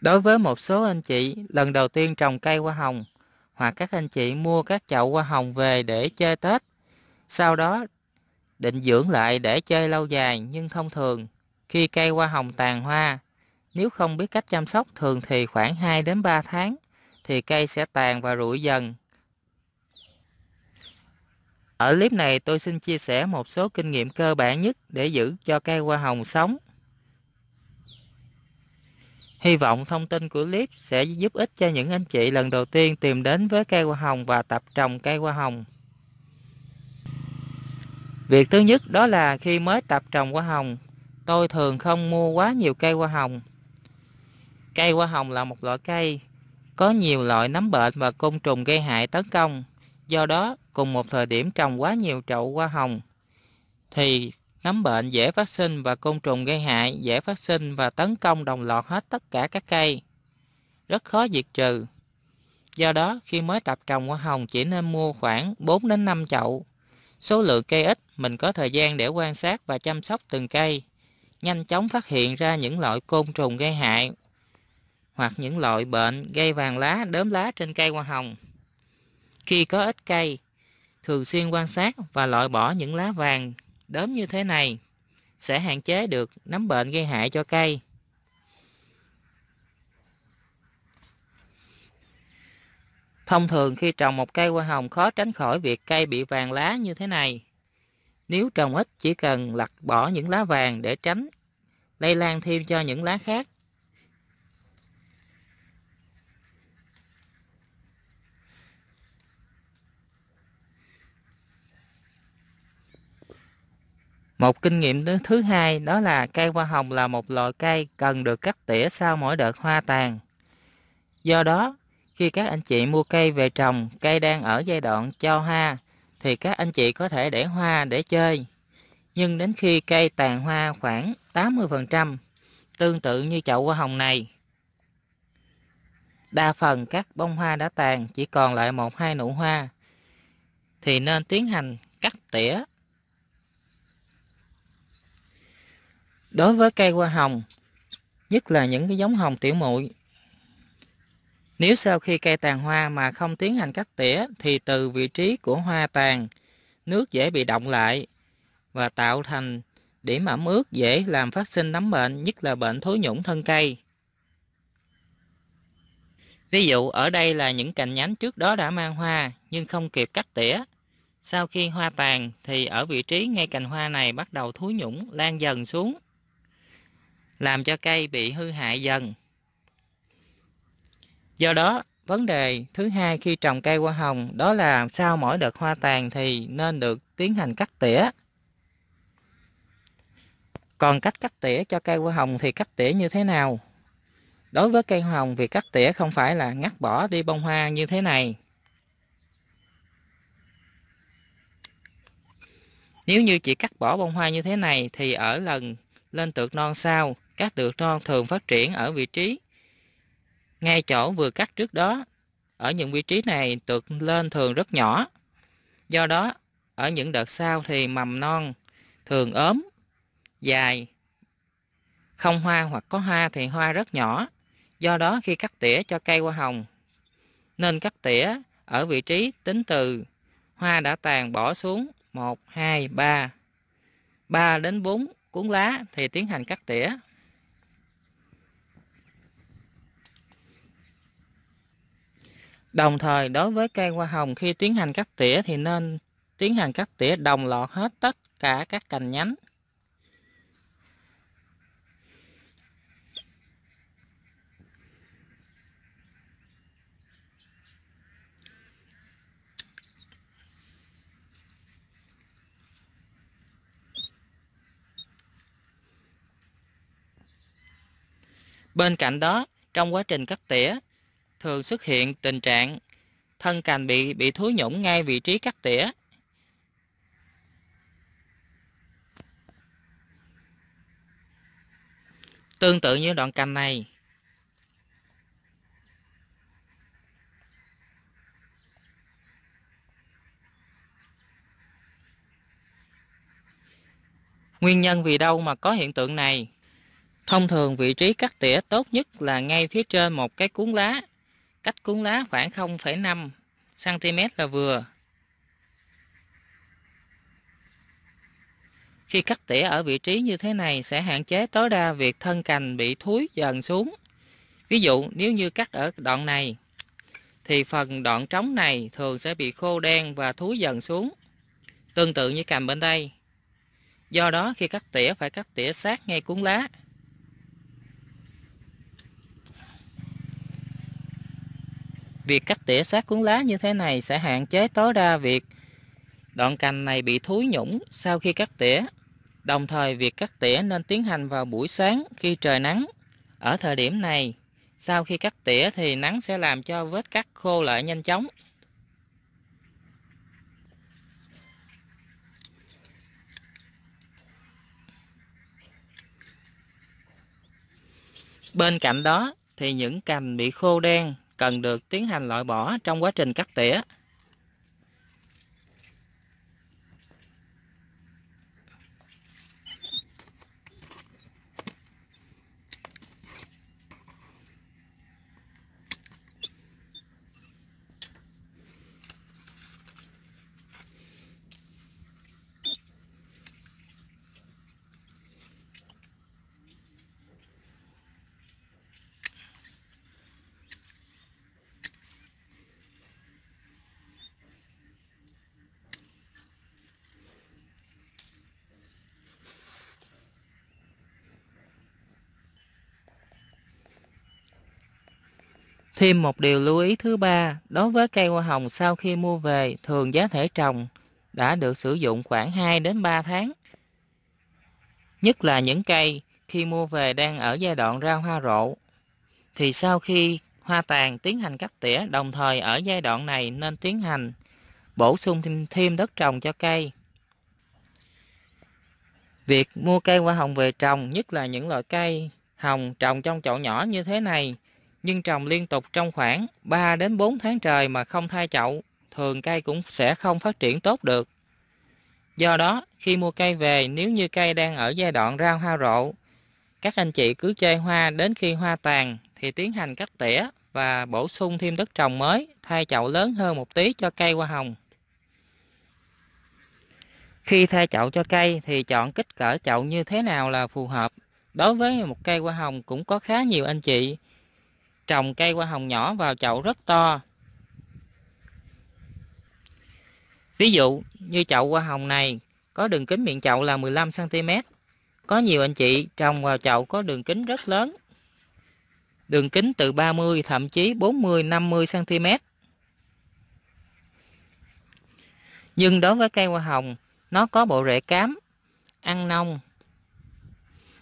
Đối với một số anh chị lần đầu tiên trồng cây hoa hồng hoặc các anh chị mua các chậu hoa hồng về để chơi Tết, sau đó định dưỡng lại để chơi lâu dài nhưng thông thường khi cây hoa hồng tàn hoa, nếu không biết cách chăm sóc thường thì khoảng 2 đến 3 tháng thì cây sẽ tàn và rụi dần. Ở clip này tôi xin chia sẻ một số kinh nghiệm cơ bản nhất để giữ cho cây hoa hồng sống. Hy vọng thông tin của clip sẽ giúp ích cho những anh chị lần đầu tiên tìm đến với cây hoa hồng và tập trồng cây hoa hồng. Việc thứ nhất đó là khi mới tập trồng hoa hồng, tôi thường không mua quá nhiều cây hoa hồng. Cây hoa hồng là một loại cây có nhiều loại nấm bệnh và côn trùng gây hại tấn công. Do đó, cùng một thời điểm trồng quá nhiều chậu hoa hồng thì Nấm bệnh dễ phát sinh và côn trùng gây hại dễ phát sinh và tấn công đồng loạt hết tất cả các cây. Rất khó diệt trừ. Do đó, khi mới tập trồng hoa hồng chỉ nên mua khoảng 4 đến 5 chậu. Số lượng cây ít, mình có thời gian để quan sát và chăm sóc từng cây, nhanh chóng phát hiện ra những loại côn trùng gây hại hoặc những loại bệnh gây vàng lá, đốm lá trên cây hoa hồng. Khi có ít cây, thường xuyên quan sát và loại bỏ những lá vàng Đốm như thế này sẽ hạn chế được nấm bệnh gây hại cho cây. Thông thường khi trồng một cây hoa hồng khó tránh khỏi việc cây bị vàng lá như thế này. Nếu trồng ít chỉ cần lặt bỏ những lá vàng để tránh lây lan thêm cho những lá khác. Một kinh nghiệm thứ hai đó là cây hoa hồng là một loại cây cần được cắt tỉa sau mỗi đợt hoa tàn. Do đó, khi các anh chị mua cây về trồng, cây đang ở giai đoạn cho hoa, thì các anh chị có thể để hoa để chơi. Nhưng đến khi cây tàn hoa khoảng 80%, tương tự như chậu hoa hồng này, đa phần các bông hoa đã tàn chỉ còn lại một hai nụ hoa, thì nên tiến hành cắt tỉa Đối với cây hoa hồng, nhất là những cái giống hồng tiểu muội nếu sau khi cây tàn hoa mà không tiến hành cắt tỉa thì từ vị trí của hoa tàn, nước dễ bị động lại và tạo thành điểm ẩm ướt dễ làm phát sinh nấm bệnh, nhất là bệnh thối nhũng thân cây. Ví dụ ở đây là những cành nhánh trước đó đã mang hoa nhưng không kịp cắt tỉa. Sau khi hoa tàn thì ở vị trí ngay cành hoa này bắt đầu thối nhũng lan dần xuống làm cho cây bị hư hại dần. Do đó, vấn đề thứ hai khi trồng cây hoa hồng đó là sau mỗi đợt hoa tàn thì nên được tiến hành cắt tỉa. Còn cách cắt tỉa cho cây hoa hồng thì cắt tỉa như thế nào? Đối với cây hoa hồng, việc cắt tỉa không phải là ngắt bỏ đi bông hoa như thế này. Nếu như chỉ cắt bỏ bông hoa như thế này thì ở lần lên tược non sau các tược non thường phát triển ở vị trí ngay chỗ vừa cắt trước đó. Ở những vị trí này tược lên thường rất nhỏ. Do đó, ở những đợt sau thì mầm non thường ốm, dài, không hoa hoặc có hoa thì hoa rất nhỏ. Do đó khi cắt tỉa cho cây hoa hồng, nên cắt tỉa ở vị trí tính từ hoa đã tàn bỏ xuống 1, 2, 3, 3 đến 4 cuốn lá thì tiến hành cắt tỉa Đồng thời đối với cây hoa hồng khi tiến hành cắt tỉa thì nên tiến hành cắt tỉa đồng loạt hết tất cả các cành nhánh. Bên cạnh đó, trong quá trình cắt tỉa, thường xuất hiện tình trạng thân cành bị bị thối nhũng ngay vị trí cắt tỉa. Tương tự như đoạn cành này, Nguyên nhân vì đâu mà có hiện tượng này? Thông thường vị trí cắt tỉa tốt nhất là ngay phía trên một cái cuốn lá cách cuốn lá khoảng 0,5 cm là vừa. Khi cắt tỉa ở vị trí như thế này sẽ hạn chế tối đa việc thân cành bị thúi dần xuống. Ví dụ nếu như cắt ở đoạn này thì phần đoạn trống này thường sẽ bị khô đen và thúi dần xuống. Tương tự như cành bên đây. Do đó khi cắt tỉa phải cắt tỉa sát ngay cuốn lá Việc cắt tỉa sát cuốn lá như thế này sẽ hạn chế tối đa việc đoạn cành này bị thúi nhũng sau khi cắt tỉa. Đồng thời việc cắt tỉa nên tiến hành vào buổi sáng khi trời nắng. Ở thời điểm này, sau khi cắt tỉa thì nắng sẽ làm cho vết cắt khô lại nhanh chóng. Bên cạnh đó thì những cành bị khô đen cần được tiến hành loại bỏ trong quá trình cắt tỉa Thêm một điều lưu ý thứ ba, đối với cây hoa hồng sau khi mua về, thường giá thể trồng đã được sử dụng khoảng 2 đến 3 tháng. Nhất là những cây khi mua về đang ở giai đoạn ra hoa rộ, thì sau khi hoa tàn tiến hành cắt tỉa, đồng thời ở giai đoạn này nên tiến hành bổ sung thêm, thêm đất trồng cho cây. Việc mua cây hoa hồng về trồng, nhất là những loại cây hồng trồng trong chậu nhỏ như thế này, nhưng trồng liên tục trong khoảng 3 đến 4 tháng trời mà không thay chậu, thường cây cũng sẽ không phát triển tốt được. Do đó, khi mua cây về nếu như cây đang ở giai đoạn rau hoa rộ, các anh chị cứ chơi hoa đến khi hoa tàn thì tiến hành cắt tỉa và bổ sung thêm đất trồng mới, thay chậu lớn hơn một tí cho cây hoa hồng. Khi thay chậu cho cây thì chọn kích cỡ chậu như thế nào là phù hợp. Đối với một cây hoa hồng cũng có khá nhiều anh chị trồng cây hoa hồng nhỏ vào chậu rất to. Ví dụ như chậu hoa hồng này có đường kính miệng chậu là 15cm. Có nhiều anh chị trồng vào chậu có đường kính rất lớn. Đường kính từ 30 thậm chí 40-50cm. Nhưng đối với cây hoa hồng, nó có bộ rễ cám, ăn nông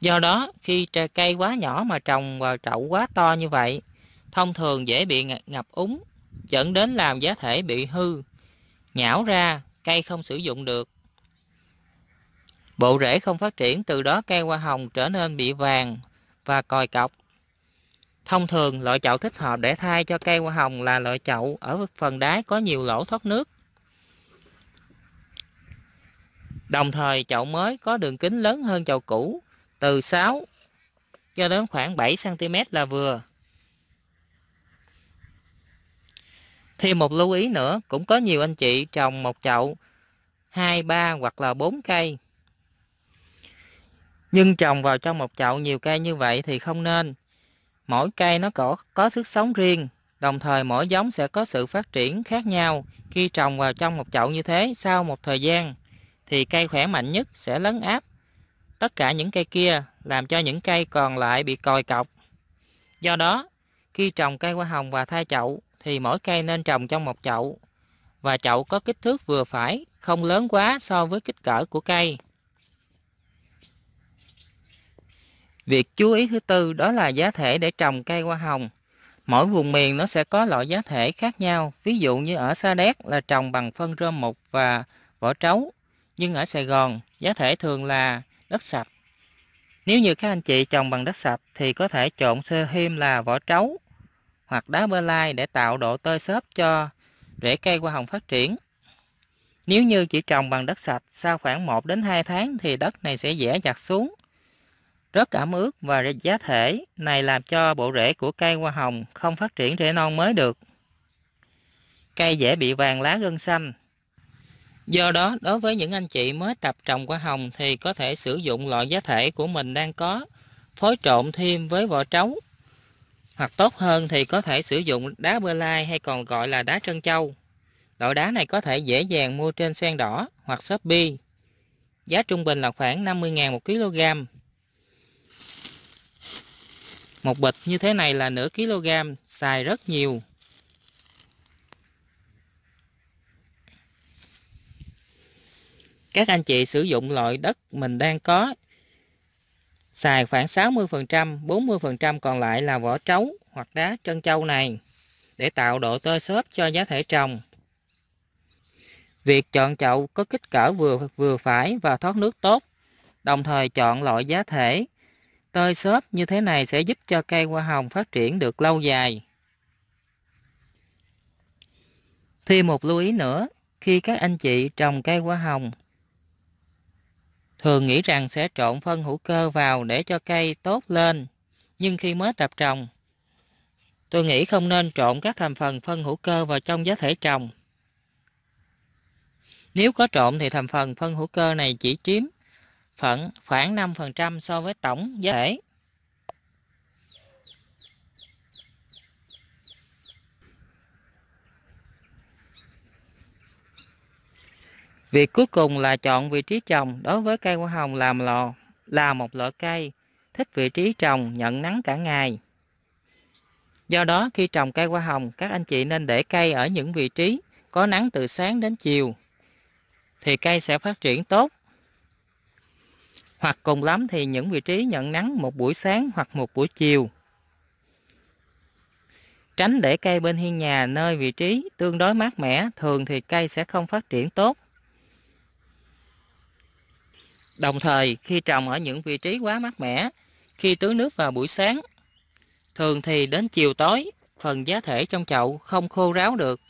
Do đó, khi cây quá nhỏ mà trồng vào chậu quá to như vậy, thông thường dễ bị ngập úng, dẫn đến làm giá thể bị hư, nhão ra, cây không sử dụng được. Bộ rễ không phát triển, từ đó cây hoa hồng trở nên bị vàng và còi cọc. Thông thường, loại chậu thích hợp để thay cho cây hoa hồng là loại chậu ở phần đáy có nhiều lỗ thoát nước. Đồng thời, chậu mới có đường kính lớn hơn chậu cũ, từ 6 cho đến khoảng 7 cm là vừa. Thêm một lưu ý nữa, cũng có nhiều anh chị trồng một chậu 2, 3 hoặc là 4 cây. Nhưng trồng vào trong một chậu nhiều cây như vậy thì không nên. Mỗi cây nó có, có sức sống riêng, đồng thời mỗi giống sẽ có sự phát triển khác nhau. Khi trồng vào trong một chậu như thế, sau một thời gian thì cây khỏe mạnh nhất sẽ lấn áp tất cả những cây kia làm cho những cây còn lại bị còi cọc. Do đó, khi trồng cây hoa hồng và thay chậu thì mỗi cây nên trồng trong một chậu và chậu có kích thước vừa phải, không lớn quá so với kích cỡ của cây. Việc chú ý thứ tư đó là giá thể để trồng cây hoa hồng. Mỗi vùng miền nó sẽ có loại giá thể khác nhau. Ví dụ như ở Sa Đéc là trồng bằng phân rơm mục và vỏ trấu. Nhưng ở Sài Gòn, giá thể thường là đất sạch. Nếu như các anh chị trồng bằng đất sạch thì có thể trộn sơ thêm là vỏ trấu hoặc đá bơ lai để tạo độ tơi xốp cho rễ cây hoa hồng phát triển. Nếu như chỉ trồng bằng đất sạch, sau khoảng 1 đến 2 tháng thì đất này sẽ dễ giặt xuống. Rất ẩm ướt và giá thể này làm cho bộ rễ của cây hoa hồng không phát triển rễ non mới được. Cây dễ bị vàng lá gân xanh, Do đó, đối với những anh chị mới tập trồng quả hồng thì có thể sử dụng loại giá thể của mình đang có, phối trộn thêm với vỏ trấu. Hoặc tốt hơn thì có thể sử dụng đá bơ lai hay còn gọi là đá trân châu. Loại đá này có thể dễ dàng mua trên sen đỏ hoặc bi Giá trung bình là khoảng 50.000 một kg. Một bịch như thế này là nửa kg, xài rất nhiều. các anh chị sử dụng loại đất mình đang có xài khoảng 60%, 40% còn lại là vỏ trấu hoặc đá trân châu này để tạo độ tơi xốp cho giá thể trồng. Việc chọn chậu có kích cỡ vừa vừa phải và thoát nước tốt, đồng thời chọn loại giá thể tơi xốp như thế này sẽ giúp cho cây hoa hồng phát triển được lâu dài. Thêm một lưu ý nữa, khi các anh chị trồng cây hoa hồng thường nghĩ rằng sẽ trộn phân hữu cơ vào để cho cây tốt lên, nhưng khi mới tập trồng, tôi nghĩ không nên trộn các thành phần phân hữu cơ vào trong giá thể trồng. Nếu có trộn thì thành phần phân hữu cơ này chỉ chiếm khoảng khoảng 5% so với tổng giá thể. Việc cuối cùng là chọn vị trí trồng đối với cây hoa hồng làm lò là một loại cây thích vị trí trồng nhận nắng cả ngày. Do đó khi trồng cây hoa hồng các anh chị nên để cây ở những vị trí có nắng từ sáng đến chiều thì cây sẽ phát triển tốt. Hoặc cùng lắm thì những vị trí nhận nắng một buổi sáng hoặc một buổi chiều. Tránh để cây bên hiên nhà nơi vị trí tương đối mát mẻ, thường thì cây sẽ không phát triển tốt. Đồng thời, khi trồng ở những vị trí quá mát mẻ, khi tưới nước vào buổi sáng, thường thì đến chiều tối, phần giá thể trong chậu không khô ráo được.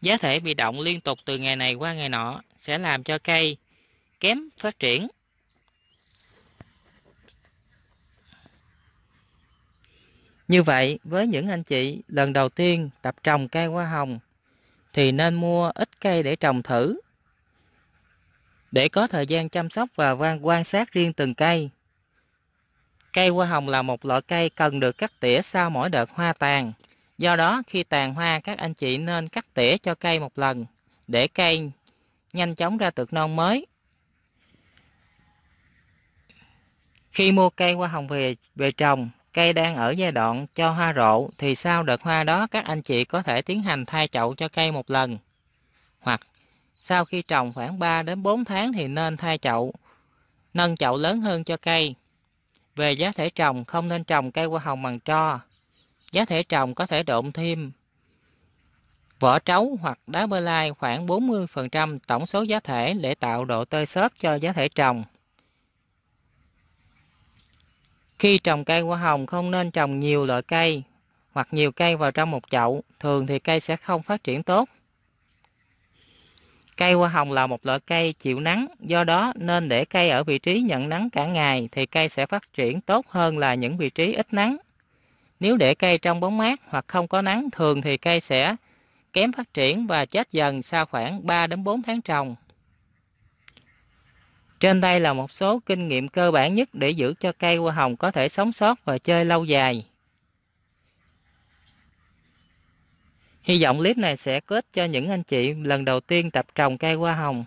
Giá thể bị động liên tục từ ngày này qua ngày nọ sẽ làm cho cây kém phát triển. Như vậy, với những anh chị lần đầu tiên tập trồng cây hoa hồng thì nên mua ít cây để trồng thử để có thời gian chăm sóc và quan quan sát riêng từng cây. Cây hoa hồng là một loại cây cần được cắt tỉa sau mỗi đợt hoa tàn. Do đó, khi tàn hoa, các anh chị nên cắt tỉa cho cây một lần để cây nhanh chóng ra tược non mới. Khi mua cây hoa hồng về về trồng, cây đang ở giai đoạn cho hoa rộ thì sau đợt hoa đó các anh chị có thể tiến hành thay chậu cho cây một lần hoặc sau khi trồng khoảng 3 đến 4 tháng thì nên thay chậu, nâng chậu lớn hơn cho cây. Về giá thể trồng, không nên trồng cây hoa hồng bằng tro. Giá thể trồng có thể độn thêm vỏ trấu hoặc đá bơ lai khoảng 40% tổng số giá thể để tạo độ tơi xốp cho giá thể trồng. Khi trồng cây hoa hồng không nên trồng nhiều loại cây hoặc nhiều cây vào trong một chậu, thường thì cây sẽ không phát triển tốt. Cây hoa hồng là một loại cây chịu nắng, do đó nên để cây ở vị trí nhận nắng cả ngày thì cây sẽ phát triển tốt hơn là những vị trí ít nắng. Nếu để cây trong bóng mát hoặc không có nắng, thường thì cây sẽ kém phát triển và chết dần sau khoảng 3 đến 4 tháng trồng. Trên đây là một số kinh nghiệm cơ bản nhất để giữ cho cây hoa hồng có thể sống sót và chơi lâu dài. Hy vọng clip này sẽ kết cho những anh chị lần đầu tiên tập trồng cây hoa hồng.